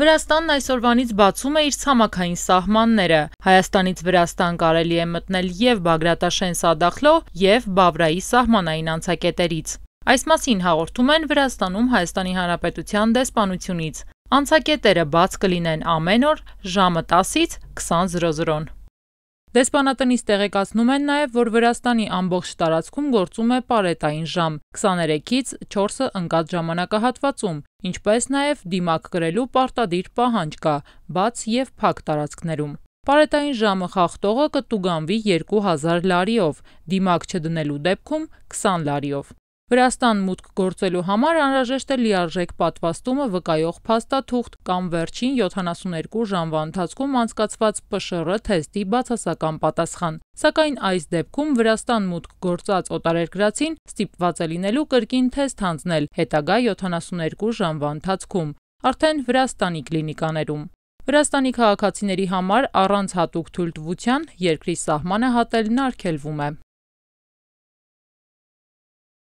Վրաստանն այսօրվանից բացում է իր ցամաքային սահմանները։ Հայաստանից Վրաստան կարելի է մտնել եւ Բագրատաշեն Սադախլով եւ Բավրայի սահմանային անցակետերից։ Այս մասին հաղորդում են Վրաստանում Հայաստանի Հանրապետության դեսպանությունից։ Անցակետերը բաց կլինեն ամեն օր ժամը 10-ից 20:00-ն։ Դեսպանատնից տեղեկացնում են նաև, որ Վրաստանի ամբողջ տարածքում գործում է պարետային ժամ 23-ից 4-ը ընկած ժամանակահատվածում, ինչպես նաև դիմակ կրելու պարտադիր պահանջ կա բաց և փակ տարածքներում։ Պարետային ժամը խախտողը կտուգանվի 2000 լարիով, դիմակ չդնելու դեպքում 20 լարիով։ Վրաստան մուտք գործելու համար անհրաժեշտ է լիարժեք պատվաստումը վկայող փաստաթուղթ կամ վերջին 72 ժամվա ընթացքում անցկացված ՊՇՌ թեստի բացասական պատասխան։ Սակայն այս դեպքում Վրաստան մուտք գործած օտարերկրացին ստիպված է լինելու կրկին թեստ հանձնել հետագա 72 ժամվա ընթացքում, արդեն Վրաստանի կլինիկաներում։ Վրաստանի քաղաքացիների համար առանց հատուկ թույլտվության երկրի սահմանը հատելն արգելվում է։